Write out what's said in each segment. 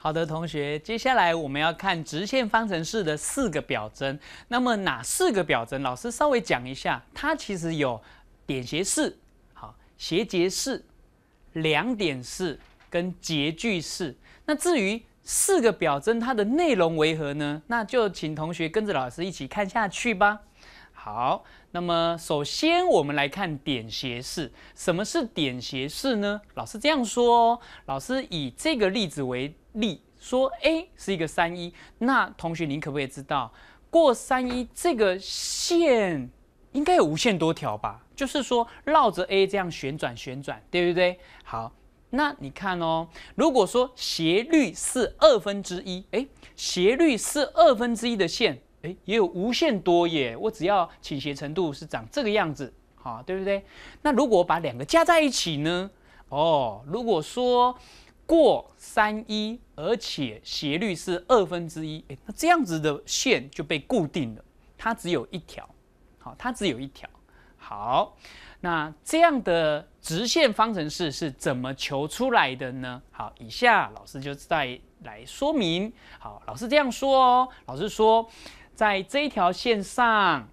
好的，同学，接下来我们要看直线方程式的四个表征。那么哪四个表征？老师稍微讲一下，它其实有点斜式、好斜截式、两点式跟截距式。那至于四个表征它的内容为何呢？那就请同学跟着老师一起看下去吧。好，那么首先我们来看点斜式。什么是点斜式呢？老师这样说，老师以这个例子为例，说 A 是一个三一，那同学您可不可以知道过三一这个线应该有无限多条吧？就是说绕着 A 这样旋转旋转，对不对？好，那你看哦，如果说斜率是二分之一，哎，斜率是二分之一的线。诶，也有无限多耶！我只要倾斜程度是长这个样子，好，对不对？那如果把两个加在一起呢？哦，如果说过三一，而且斜率是二分之一，诶，那这样子的线就被固定了，它只有一条，好，它只有一条。好，那这样的直线方程式是怎么求出来的呢？好，以下老师就再来说明。好，老师这样说哦，老师说。在这一条线上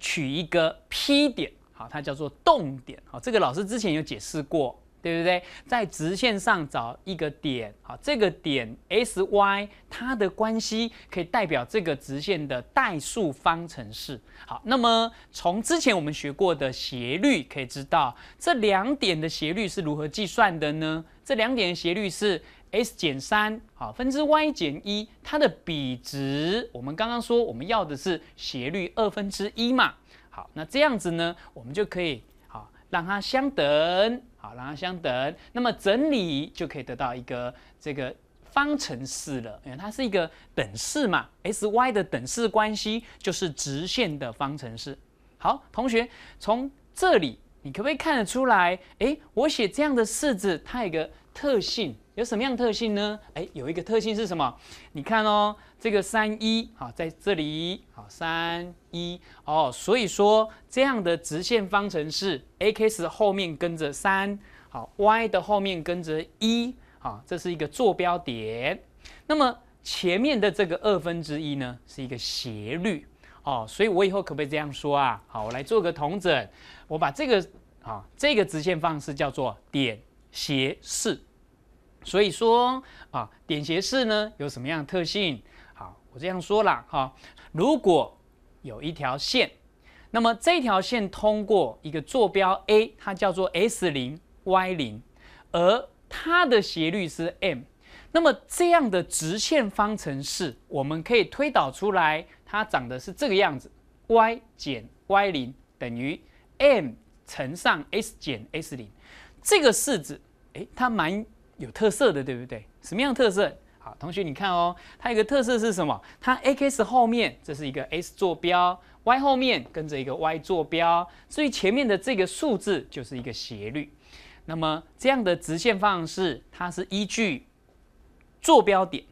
取一个 P 点，好，它叫做动点，好，这个老师之前有解释过，对不对？在直线上找一个点，好，这个点 S、Y，它的关系可以代表这个直线的代数方程式，好，那么从之前我们学过的斜率可以知道，这两点的斜率是如何计算的呢？这两点的斜率是。s 减三，好分之 y 减一，它的比值，我们刚刚说我们要的是斜率二分之一嘛，好，那这样子呢，我们就可以好让它相等，好让它相等，那么整理就可以得到一个这个方程式了，因为它是一个等式嘛，s y 的等式关系就是直线的方程式。好，同学从这里你可不可以看得出来？诶，我写这样的式子，它一个特性。有什么样特性呢？哎，有一个特性是什么？你看哦，这个三一，好，在这里，好，三一哦，所以说这样的直线方程式，ax 后面跟着三，好，y 的后面跟着一，好，这是一个坐标点。那么前面的这个二分之一呢，是一个斜率哦，所以我以后可不可以这样说啊？好，我来做个统整，我把这个啊，这个直线方式叫做点斜式。所以说啊，点斜式呢有什么样的特性？好，我这样说啦，哈。如果有一条线，那么这条线通过一个坐标 A，它叫做 S 零 Y 零，而它的斜率是 m。那么这样的直线方程式，我们可以推导出来，它长得是这个样子：Y 减 Y 零等于 m 乘上 S 减 S 零。这个式子，诶，它蛮。有特色的，对不对？什么样特色？好，同学，你看哦，它有个特色是什么？它 x 后面这是一个 S 坐标，y 后面跟着一个 y 坐标，所以前面的这个数字就是一个斜率。那么这样的直线方程式，它是依据坐标点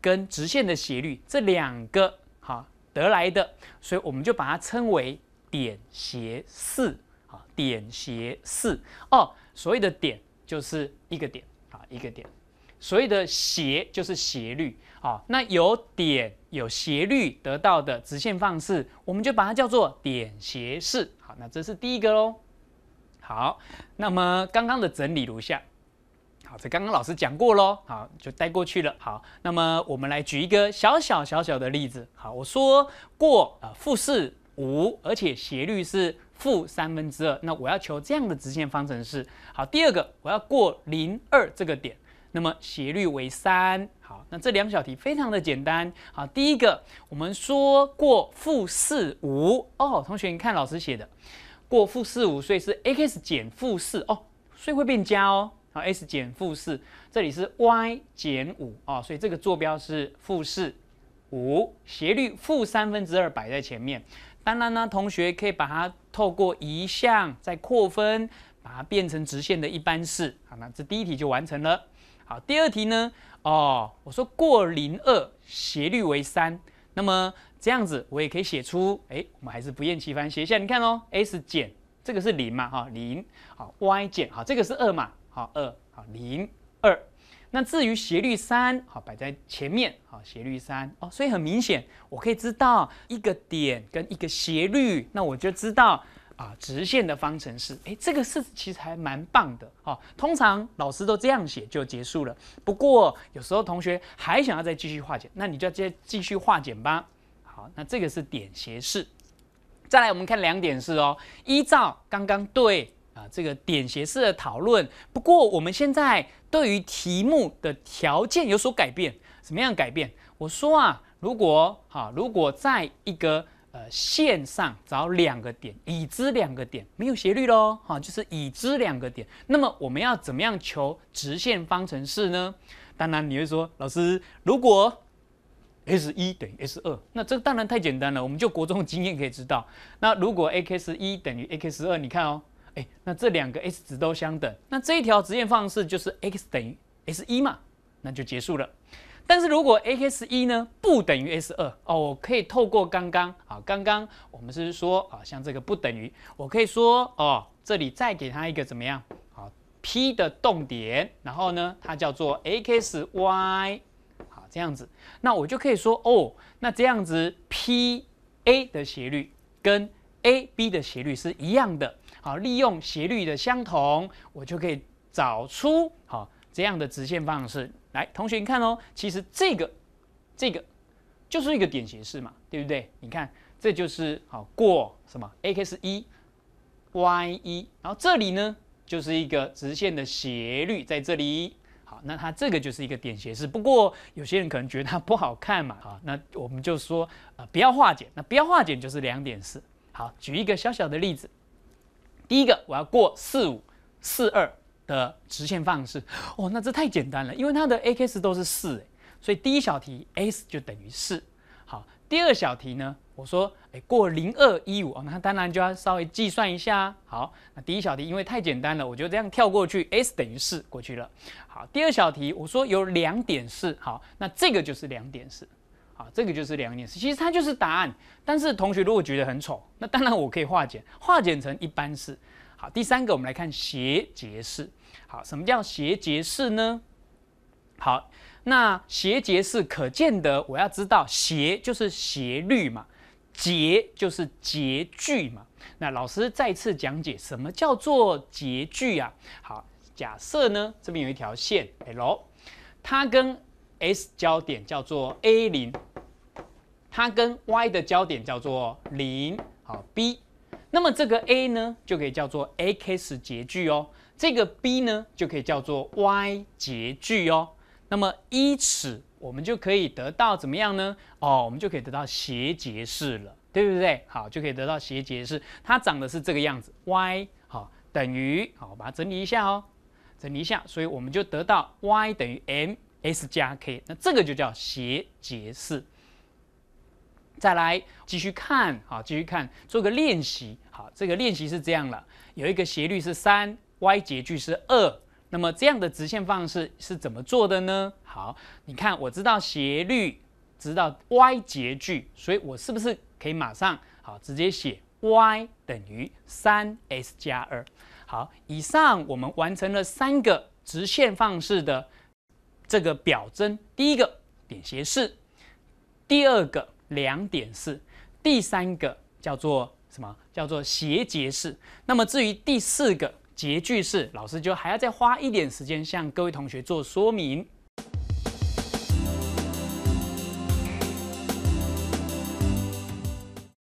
跟直线的斜率这两个好得来的，所以我们就把它称为点斜四啊，点斜四哦，所谓的点就是一个点。一个点，所谓的斜就是斜率，好，那有点有斜率得到的直线方式，我们就把它叫做点斜式，好，那这是第一个喽，好，那么刚刚的整理如下，好，这刚刚老师讲过喽，好，就带过去了，好，那么我们来举一个小小小小的例子，好，我说过啊，负四五，而且斜率是。负三分之二，那我要求这样的直线方程式。好，第二个我要过零二这个点，那么斜率为三。好，那这两小题非常的简单。好，第一个我们说过负四五哦，同学你看老师写的过负四五，所以是 x 减负四哦，所以会变加哦，好 x 减负四这里是 y 减五哦，所以这个坐标是负四五，斜率负三分之二摆在前面。当然呢，同学可以把它。透过移项再扩分，把它变成直线的一般式。好，那这第一题就完成了。好，第二题呢？哦，我说过零二，斜率为三。那么这样子我也可以写出，哎，我们还是不厌其烦写一下。你看哦 s 减这个是零嘛？哈，零。好，y 减好，这个是二嘛？好，二。好，零二。那至于斜率三，好摆在前面，好斜率三哦，所以很明显，我可以知道一个点跟一个斜率，那我就知道啊直线的方程式。哎，这个是其实还蛮棒的，哦。通常老师都这样写就结束了。不过有时候同学还想要再继续化简，那你就要接继续化简吧。好，那这个是点斜式。再来，我们看两点式哦，依照刚刚对。啊，这个点斜式的讨论。不过我们现在对于题目的条件有所改变，什么样改变？我说啊，如果哈，如果在一个呃线上找两个点，已知两个点没有斜率喽，哈，就是已知两个点，那么我们要怎么样求直线方程式呢？当然你会说，老师，如果 S 一等于 S 二，那这个当然太简单了，我们就国中经验可以知道。那如果 ax 一等于 ax 二，你看哦。哎，那这两个 x 值都相等，那这一条直线方程就是 x 等于 s 一嘛，那就结束了。但是如果 a s 一呢不等于 s 二哦，我可以透过刚刚啊，刚刚我们是说啊，像这个不等于，我可以说哦，这里再给它一个怎么样啊？p 的动点，然后呢，它叫做 a k s y 好这样子，那我就可以说哦，那这样子 p a 的斜率跟 a b 的斜率是一样的。好，利用斜率的相同，我就可以找出好这样的直线方程式。来，同学你看哦，其实这个这个就是一个点斜式嘛，对不对？你看，这就是好过什么 a x 一 y 一，然后这里呢就是一个直线的斜率在这里。好，那它这个就是一个点斜式。不过有些人可能觉得它不好看嘛，啊，那我们就说呃不要化简。那不要化简就是两点式。好，举一个小小的例子。第一个，我要过四五四二的直线方式，哦，那这太简单了，因为它的 a k x 都是四，所以第一小题 s 就等于四。好，第二小题呢，我说哎过零二一五那那当然就要稍微计算一下。好，那第一小题因为太简单了，我就这样跳过去，s 等于四过去了。好，第二小题我说有两点式，好，那这个就是两点式。啊，这个就是两个事，其实它就是答案。但是同学如果觉得很丑，那当然我可以化简，化简成一般式。好，第三个我们来看斜截式。好，什么叫斜截式呢？好，那斜截式可见得我要知道斜就是斜率嘛，截就是截距嘛。那老师再次讲解什么叫做截距啊？好，假设呢这边有一条线 l，它跟 S 交点叫做 A 零。它跟 y 的交点叫做零，好 b，那么这个 a 呢就可以叫做 a x 截距哦，这个 b 呢就可以叫做 y 截距哦。那么依此，我们就可以得到怎么样呢？哦，我们就可以得到斜截式了，对不对？好，就可以得到斜截式，它长得是这个样子，y 好等于好把它整理一下哦，整理一下，所以我们就得到 y 等于 m S 加 k，那这个就叫斜截式。再来继续看，好，继续看，做个练习，好，这个练习是这样了，有一个斜率是三，y 截距是二，那么这样的直线方式是怎么做的呢？好，你看，我知道斜率，知道 y 截距，所以我是不是可以马上好直接写 y 等于三 x 加二？好，以上我们完成了三个直线方式的这个表征，第一个点斜式，第二个。两点式，第三个叫做什么？叫做斜截式。那么至于第四个截距式，老师就还要再花一点时间向各位同学做说明。